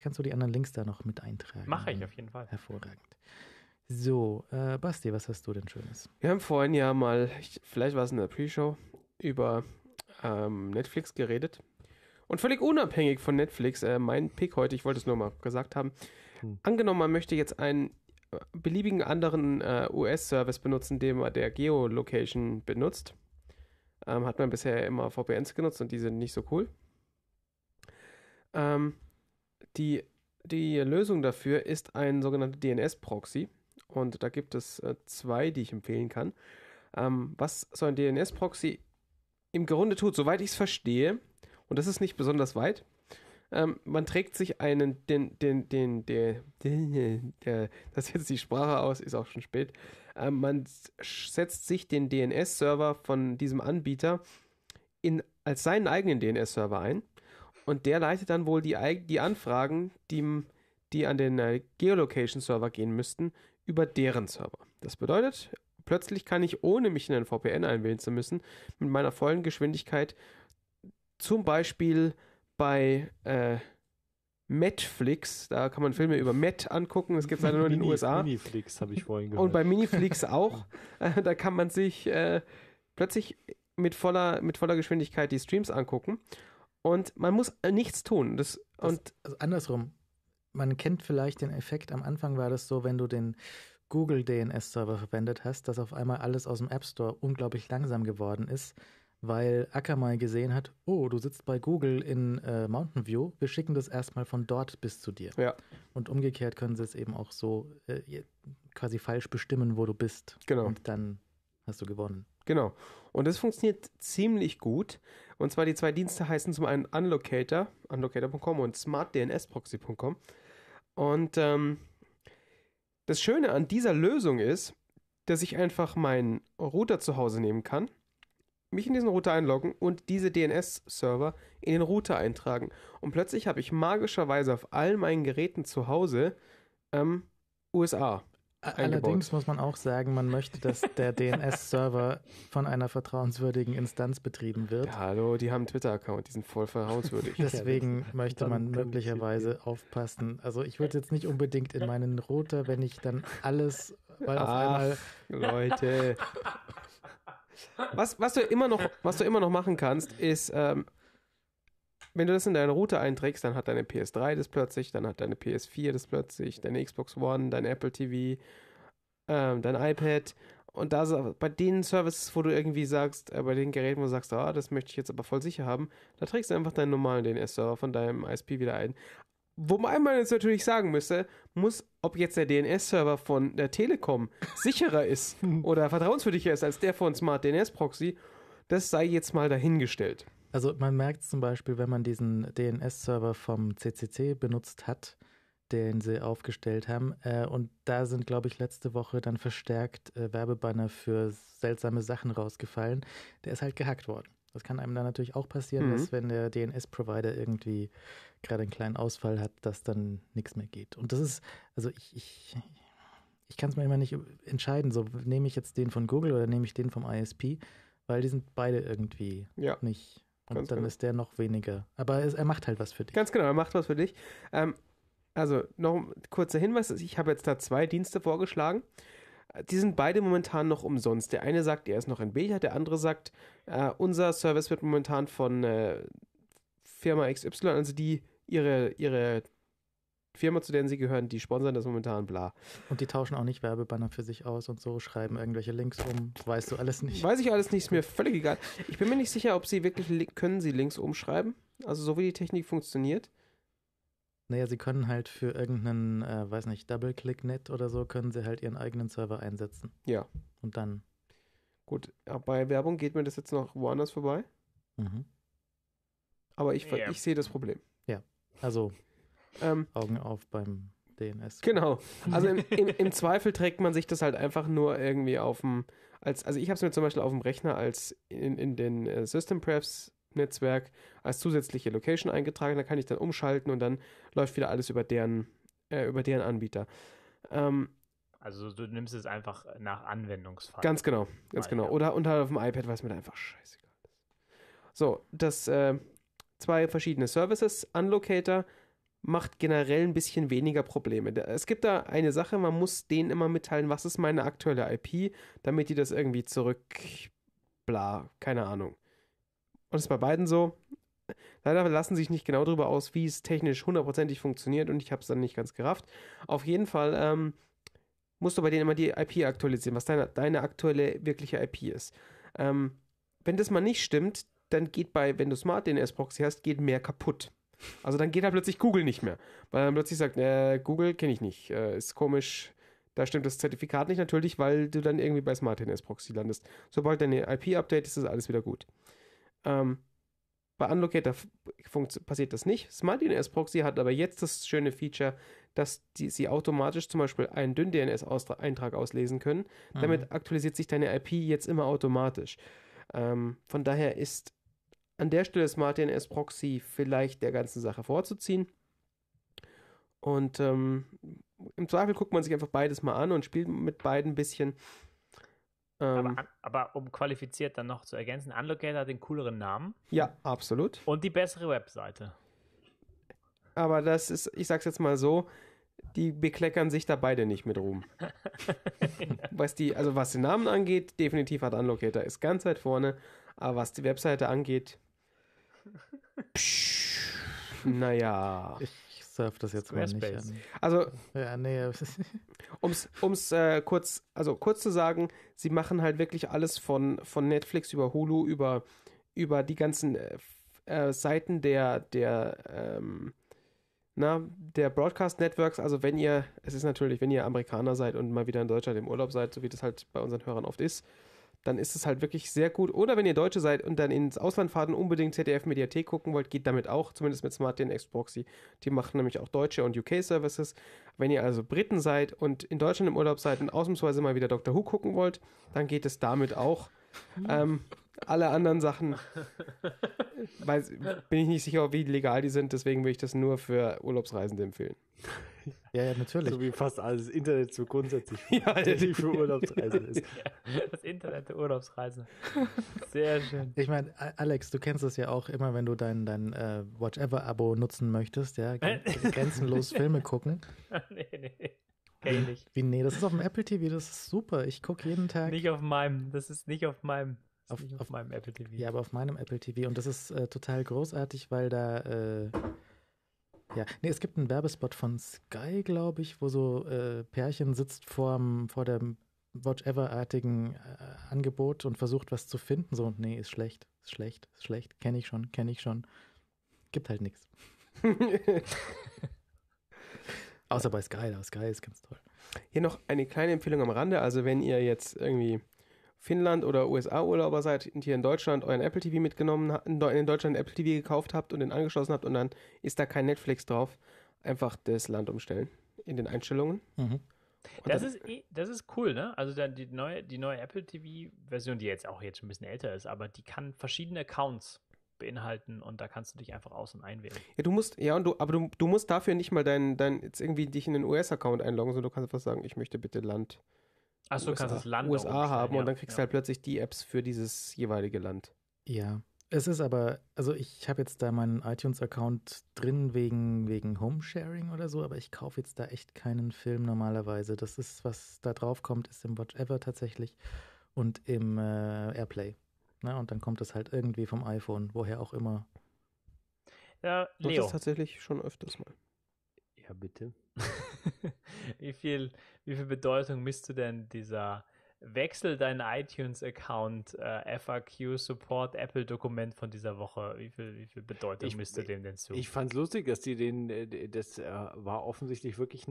kannst du die anderen Links da noch mit eintragen. Mache ich auf jeden Fall. Hervorragend. So, äh, Basti, was hast du denn Schönes? Wir haben vorhin ja mal, vielleicht war es in der Pre-Show, über ähm, Netflix geredet. Und völlig unabhängig von Netflix, äh, mein Pick heute, ich wollte es nur mal gesagt haben. Hm. Angenommen, man möchte jetzt einen äh, beliebigen anderen äh, US-Service benutzen, den man der Geolocation benutzt. Ähm, hat man bisher immer VPNs genutzt und die sind nicht so cool. Ähm, die, die Lösung dafür ist ein sogenannter DNS-Proxy. Und da gibt es äh, zwei, die ich empfehlen kann. Ähm, was so ein DNS-Proxy im Grunde tut, soweit ich es verstehe, und das ist nicht besonders weit, ähm, man trägt sich einen, den, den, den, den, den, äh, das jetzt die Sprache aus, ist auch schon spät, ähm, man setzt sich den DNS-Server von diesem Anbieter in, als seinen eigenen DNS-Server ein und der leitet dann wohl die, die Anfragen, die, die an den äh, Geolocation-Server gehen müssten, über deren Server. Das bedeutet, plötzlich kann ich, ohne mich in ein VPN einwählen zu müssen, mit meiner vollen Geschwindigkeit zum Beispiel bei äh, Netflix, da kann man Filme über Met angucken, das gibt es leider nur in den USA. Miniflix habe ich vorhin gehört. Und bei Miniflix auch, äh, da kann man sich äh, plötzlich mit voller, mit voller Geschwindigkeit die Streams angucken und man muss äh, nichts tun. Das, das, und also andersrum, man kennt vielleicht den Effekt, am Anfang war das so, wenn du den Google DNS-Server verwendet hast, dass auf einmal alles aus dem App Store unglaublich langsam geworden ist, weil Acker gesehen hat, oh, du sitzt bei Google in äh, Mountain View, wir schicken das erstmal von dort bis zu dir. Ja. Und umgekehrt können sie es eben auch so äh, quasi falsch bestimmen, wo du bist. Genau. Und dann hast du gewonnen. Genau. Und das funktioniert ziemlich gut. Und zwar die zwei Dienste heißen zum einen Unlocator, unlocator.com und smartdnsproxy.com. Und ähm, das Schöne an dieser Lösung ist, dass ich einfach meinen Router zu Hause nehmen kann, mich in diesen Router einloggen und diese DNS-Server in den Router eintragen. Und plötzlich habe ich magischerweise auf all meinen Geräten zu Hause ähm, USA Allerdings muss man auch sagen, man möchte, dass der DNS-Server von einer vertrauenswürdigen Instanz betrieben wird. Ja, hallo, die haben einen Twitter-Account, die sind voll vertrauenswürdig. Deswegen halt möchte man möglicherweise aufpassen. Also ich würde jetzt nicht unbedingt in meinen Router, wenn ich dann alles, weil auf einmal. Leute. Was, was, du immer noch, was du immer noch machen kannst, ist ähm, wenn du das in deine Route einträgst, dann hat deine PS3 das plötzlich, dann hat deine PS4 das plötzlich, deine Xbox One, dein Apple TV, ähm, dein iPad. Und da bei den Services, wo du irgendwie sagst, äh, bei den Geräten, wo du sagst, ah, das möchte ich jetzt aber voll sicher haben, da trägst du einfach deinen normalen DNS-Server von deinem ISP wieder ein. Wobei man jetzt natürlich sagen müsste, muss, ob jetzt der DNS-Server von der Telekom sicherer ist oder vertrauenswürdiger ist als der von Smart DNS Proxy, das sei jetzt mal dahingestellt. Also man merkt zum Beispiel, wenn man diesen DNS-Server vom CCC benutzt hat, den sie aufgestellt haben. Äh, und da sind, glaube ich, letzte Woche dann verstärkt äh, Werbebanner für seltsame Sachen rausgefallen. Der ist halt gehackt worden. Das kann einem dann natürlich auch passieren, mhm. dass wenn der DNS-Provider irgendwie gerade einen kleinen Ausfall hat, dass dann nichts mehr geht. Und das ist, also ich, ich, ich kann es mir immer nicht entscheiden, so nehme ich jetzt den von Google oder nehme ich den vom ISP, weil die sind beide irgendwie ja. nicht und Ganz dann genau. ist der noch weniger. Aber er macht halt was für dich. Ganz genau, er macht was für dich. Ähm, also noch ein kurzer Hinweis, ich habe jetzt da zwei Dienste vorgeschlagen. Die sind beide momentan noch umsonst. Der eine sagt, er ist noch ein Becher, der andere sagt, äh, unser Service wird momentan von äh, Firma XY, also die ihre, ihre Firma, zu denen sie gehören, die sponsern das momentan, bla. Und die tauschen auch nicht Werbebanner für sich aus und so, schreiben irgendwelche Links um. Weißt du alles nicht? Weiß ich alles nicht, ist mir völlig egal. Ich bin mir nicht sicher, ob sie wirklich, können sie Links umschreiben? Also so wie die Technik funktioniert. Naja, sie können halt für irgendeinen, äh, weiß nicht, Double-Click-Net oder so, können sie halt ihren eigenen Server einsetzen. Ja. Und dann. Gut, äh, bei Werbung geht mir das jetzt noch woanders vorbei. Mhm. Aber ich, yeah. ich sehe das Problem. Ja, also ähm, Augen auf beim DNS. Genau. Also im, im, im, Zweifel trägt man sich das halt einfach nur irgendwie auf dem, als, also ich habe es mir zum Beispiel auf dem Rechner als in, in den äh, System Prefs Netzwerk als zusätzliche Location eingetragen. Da kann ich dann umschalten und dann läuft wieder alles über deren, äh, über deren Anbieter. Ähm, also du nimmst es einfach nach Anwendungsfall. Ganz genau, ganz Weil, ah, genau. Ja. Oder unter halt auf dem iPad, weil es mir einfach scheißegal ist. So, das äh, zwei verschiedene Services, Unlocator, macht generell ein bisschen weniger Probleme. Es gibt da eine Sache, man muss denen immer mitteilen, was ist meine aktuelle IP, damit die das irgendwie zurück. bla, keine Ahnung. Und das ist bei beiden so. Leider lassen sich nicht genau darüber aus, wie es technisch hundertprozentig funktioniert und ich habe es dann nicht ganz gerafft. Auf jeden Fall ähm, musst du bei denen immer die IP aktualisieren, was deine, deine aktuelle wirkliche IP ist. Ähm, wenn das mal nicht stimmt, dann geht bei, wenn du Smart DNS Proxy hast, geht mehr kaputt. Also dann geht da plötzlich Google nicht mehr, weil dann plötzlich sagt, äh, Google kenne ich nicht, äh, ist komisch, da stimmt das Zertifikat nicht natürlich, weil du dann irgendwie bei Smart DNS Proxy landest. Sobald deine IP update ist, ist alles wieder gut. Ähm, bei Unlocator passiert das nicht. Smart DNS Proxy hat aber jetzt das schöne Feature, dass die, sie automatisch zum Beispiel einen dünn DNS Eintrag auslesen können. Mhm. Damit aktualisiert sich deine IP jetzt immer automatisch. Ähm, von daher ist an der Stelle ist Martin S. Proxy vielleicht der ganzen Sache vorzuziehen. Und ähm, im Zweifel guckt man sich einfach beides mal an und spielt mit beiden ein bisschen. Ähm, aber, aber, um qualifiziert dann noch zu ergänzen, Unlocator hat den cooleren Namen. Ja, absolut. Und die bessere Webseite. Aber das ist, ich sag's jetzt mal so, die bekleckern sich da beide nicht mit Ruhm. was die, also was den Namen angeht, definitiv hat Unlocator ist ganz weit vorne, aber was die Webseite angeht, naja. Ich surf das jetzt Squarespace. mal nicht an. Also, ja, nee. ums, ums äh, kurz, also kurz zu sagen, sie machen halt wirklich alles von, von Netflix über Hulu, über, über die ganzen äh, äh, Seiten der, der, ähm, na, der Broadcast Networks, also wenn ihr, es ist natürlich, wenn ihr Amerikaner seid und mal wieder in Deutschland im Urlaub seid, so wie das halt bei unseren Hörern oft ist, dann ist es halt wirklich sehr gut. Oder wenn ihr Deutsche seid und dann ins Ausland fahrt und unbedingt ZDF Mediathek gucken wollt, geht damit auch, zumindest mit Smart DNX Proxy. Die machen nämlich auch deutsche und UK-Services. Wenn ihr also Briten seid und in Deutschland im Urlaub seid und ausnahmsweise mal wieder Dr. Who gucken wollt, dann geht es damit auch. Hm. Ähm, alle anderen Sachen weiß, bin ich nicht sicher, wie legal die sind, deswegen würde ich das nur für Urlaubsreisende empfehlen. Ja, ja, natürlich. So wie fast alles Internet so grundsätzlich für, ja, ja. für Urlaubsreisende ist. Das Internet der Urlaubsreisende. Sehr schön. Ich meine, Alex, du kennst das ja auch immer, wenn du dein, dein äh, Watch-Ever-Abo nutzen möchtest, ja, grenzenlos Filme gucken. nee, nee. Kenn ich nicht. Wie, nee, das ist auf dem Apple TV, das ist super. Ich gucke jeden Tag. Nicht auf meinem, das ist nicht auf meinem auf, auf, auf, meinem Apple TV. Ja, aber auf meinem Apple TV. Und das ist äh, total großartig, weil da. Äh, ja, nee, es gibt einen Werbespot von Sky, glaube ich, wo so äh, Pärchen sitzt vorm, vor dem Watch-Ever-artigen äh, Angebot und versucht, was zu finden. So, nee, ist schlecht, ist schlecht, ist schlecht. Kenne ich schon, kenne ich schon. Gibt halt nichts. Außer bei Sky, da Sky ist ganz toll. Hier noch eine kleine Empfehlung am Rande. Also, wenn ihr jetzt irgendwie Finnland oder USA-Urlauber seid und hier in Deutschland euren Apple TV mitgenommen, in Deutschland Apple TV gekauft habt und den angeschlossen habt und dann ist da kein Netflix drauf, einfach das Land umstellen in den Einstellungen. Mhm. Das ist, eh, das ist cool, ne? Also dann die neue, die neue Apple TV-Version, die jetzt auch jetzt ein bisschen älter ist, aber die kann verschiedene Accounts beinhalten und da kannst du dich einfach aus- und einwählen. Ja, du musst, ja, und du, aber du, du musst dafür nicht mal deinen, dein, jetzt irgendwie dich in den US-Account einloggen, sondern du kannst einfach sagen, ich möchte bitte Land Achso, USA, kannst das Land USA haben ja, und dann kriegst ja. du halt plötzlich die Apps für dieses jeweilige Land. Ja. Es ist aber, also ich habe jetzt da meinen iTunes-Account drin wegen, wegen Homesharing oder so, aber ich kaufe jetzt da echt keinen Film normalerweise. Das ist, was da drauf kommt, ist im Watch Ever tatsächlich und im äh, Airplay. Na, ne? und dann kommt es halt irgendwie vom iPhone, woher auch immer. Ja, Leo. Das ist tatsächlich schon öfters mal. Ja, bitte. wie, viel, wie viel Bedeutung misst du denn dieser Wechsel deinen iTunes-Account, äh, FAQ, Support, Apple-Dokument von dieser Woche. Wie viel, wie viel Bedeutung ich, misst du dem denn zu? Ich es lustig, dass die den, äh, das äh, war offensichtlich wirklich